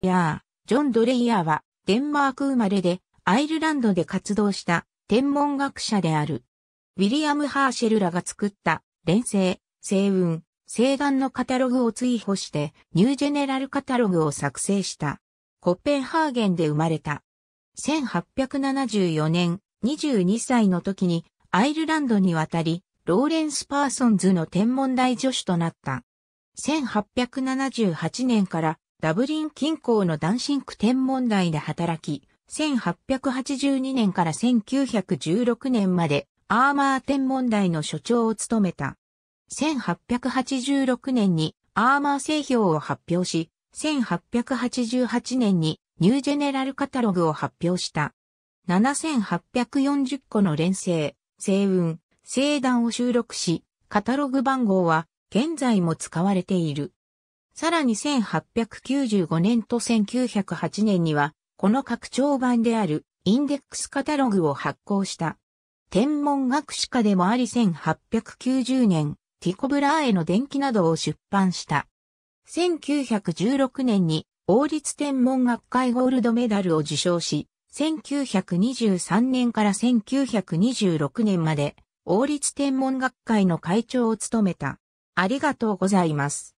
ヤー、ジョン・ドレイヤーは、デンマーク生まれで、アイルランドで活動した天文学者である。ウィリアム・ハーシェルらが作った、連星、星雲、星団のカタログを追放して、ニュージェネラルカタログを作成した。コッペンハーゲンで生まれた。1874年、22歳の時に、アイルランドに渡り、ローレンス・パーソンズの天文台助手となった。1878年からダブリン近郊のダンシンク天文台で働き、1882年から1916年までアーマー天文台の所長を務めた。1886年にアーマー製表を発表し、1888年にニュージェネラルカタログを発表した。7840個の連星、星雲、星団を収録し、カタログ番号は現在も使われている。さらに1895年と1908年には、この拡張版であるインデックスカタログを発行した。天文学史家でもあり1890年、ティコブラーへの電気などを出版した。1916年に王立天文学会ゴールドメダルを受賞し、1923年から1926年まで王立天文学会の会長を務めた。ありがとうございます。